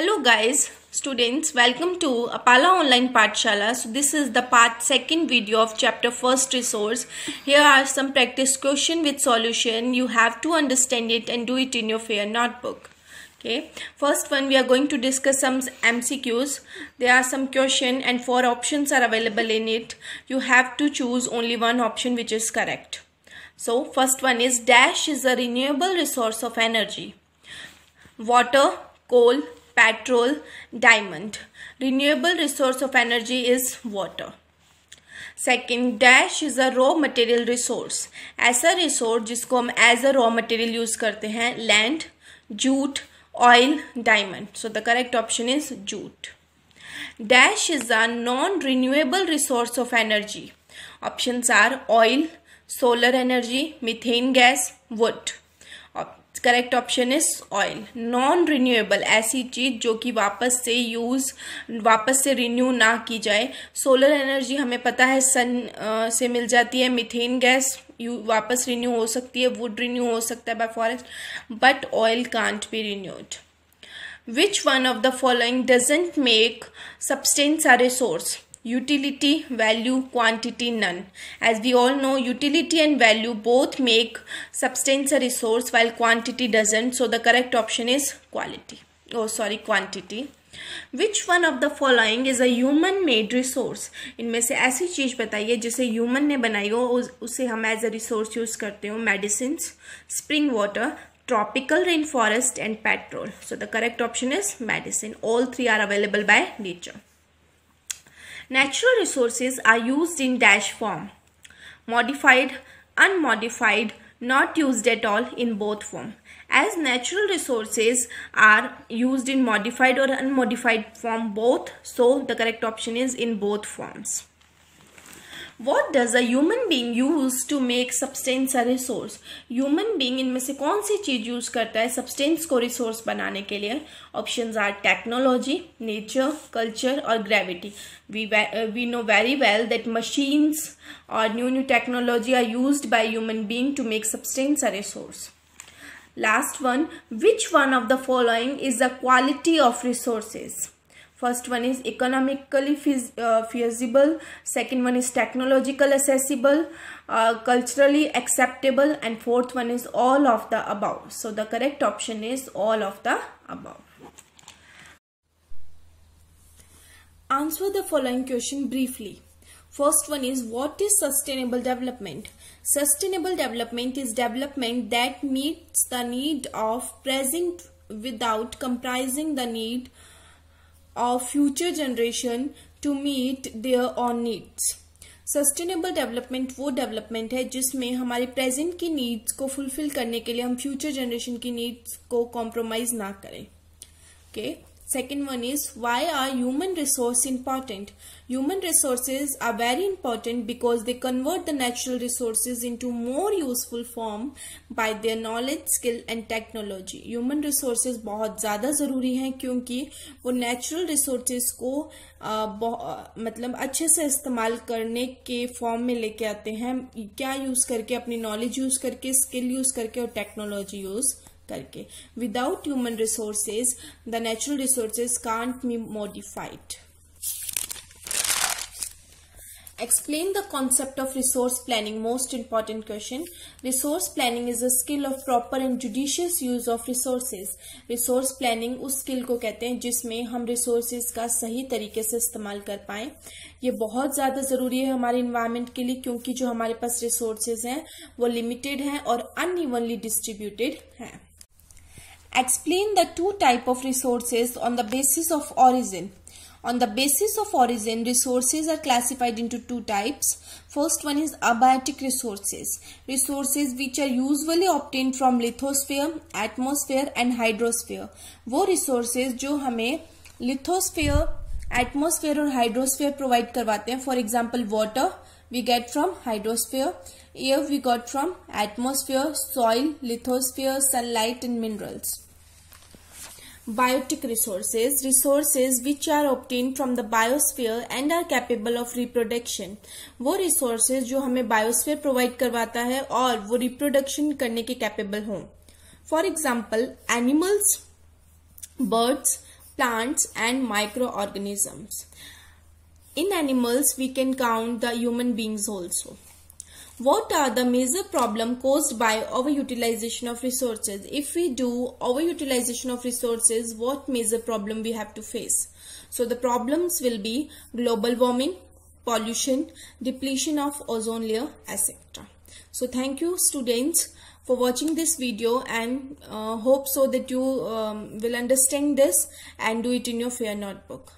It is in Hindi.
Hello guys, students, welcome to Apala Online Patshala. So this is the part second video of chapter first resource. Here are some practice question with solution. You have to understand it and do it in your fair notebook. Okay, first one we are going to discuss some MCQs. There are some question and four options are available in it. You have to choose only one option which is correct. So first one is dash is a renewable resource of energy. Water, coal, petrol, diamond. Renewable resource of energy is water. Second, dash is a raw material resource. As a resource, jisko hum as a raw material use karte land, jute, oil, diamond. So the correct option is jute. Dash is a non-renewable resource of energy. Options are oil, solar energy, methane gas, wood. Correct option is oil non renewable ऐसी चीज जो कि वापस से यूज वापस से रिन्यू ना की जाए सोलर एनर्जी हमें पता है सन से मिल जाती है मिथेन गैस यू वापस रिन्यू हो सकती है वुड रिन्यू हो सकता है by forest but oil can't be renewed which one of the following doesn't make substance are a source utility value quantity none as we all know utility and value both make substance a resource while quantity doesn't so the correct option is quality oh sorry quantity which one of the following is a human made resource इनमें से ऐसी चीज़ बताइए जिसे ह्यूमन ने बनाई हो उसे हम एज अ रिसोर्स यूज़ करते हो medicine spring water tropical rainforest and petrol so the correct option is medicine all three are available by nature Natural resources are used in dash form. Modified, unmodified, not used at all in both form. As natural resources are used in modified or unmodified form both, so the correct option is in both forms. What does a being use to make substance a resource human being इनमें से कौन सी चीज़ यूज करता है सब्सटेंस को रिसोर्स बनाने के लिए option are technology nature culture और gravity we we know very well that machines और new new technology are use by human being to make substance a resource last one which one of the following is the quality of resources first one is economically uh, feasible second one is technological accessible uh, culturally acceptable and fourth one is all of the above so the correct option is all of the above answer the following question briefly First one is what is sustainable development? Sustainable development is development that meets the need of present without comprising the need of future generation to meet their own needs. Sustainable development वो डेवलपमेंट है जिसमें हमारे प्रेजेंट की नीड्स को फुलफिल करने के लिए हम फ्यूचर जनरेशन की नीड्स को कॉम्प्रोमाइज ना करें okay okay? Second one is why are human resource important? Human resources are very important because they convert the natural resources into more useful form by their knowledge, skill and technology. Human resources bahut zyada zaruri hain kyunki wo natural resources ko matlab acche se istemal karne ke form mein leke aate hain kya use karke apni knowledge use karke skill use karke aur technology use करके without human resources the natural resources can't be modified explain the concept of resource planning most important question resource planning is a skill of proper and judicious use of resources resource planning उस skill को कहते हैं जिसमें हम resources का सही तरीके से इस्तेमाल कर पाए ये बहुत ज़्यादा ज़रूरी है हमारे environment के लिए क्योंकि जो हमारे पास resources हैं वो limited हैं और unevenly distributed हैं Explain the two type of resources on the basis of origin. On the basis of origin, resources are classified into two types. First one is abiotic resources, resources which are usually obtained from lithosphere, atmosphere and hydrosphere. wo resources jo hame lithosphere, atmosphere or hydrosphere provide karwate hain For example, water we get from hydrosphere. Air we got from atmosphere, soil, lithosphere, sunlight and minerals. Biotic resources, resources which are obtained from the biosphere and are capable of reproduction. वो resources जो हमें biosphere provide करवाता है और वो reproduction करने के capable हों. For example, animals, birds, plants and microorganisms. In animals, we can count the human beings also. What are the major problem caused by overutilization of resources? If we do overutilization of resources, what major problem we have to face? So the problems will be global warming, pollution, depletion of ozone layer, etc. So thank you students for watching this video and uh, hope so that you um, will understand this and do it in your fair notebook.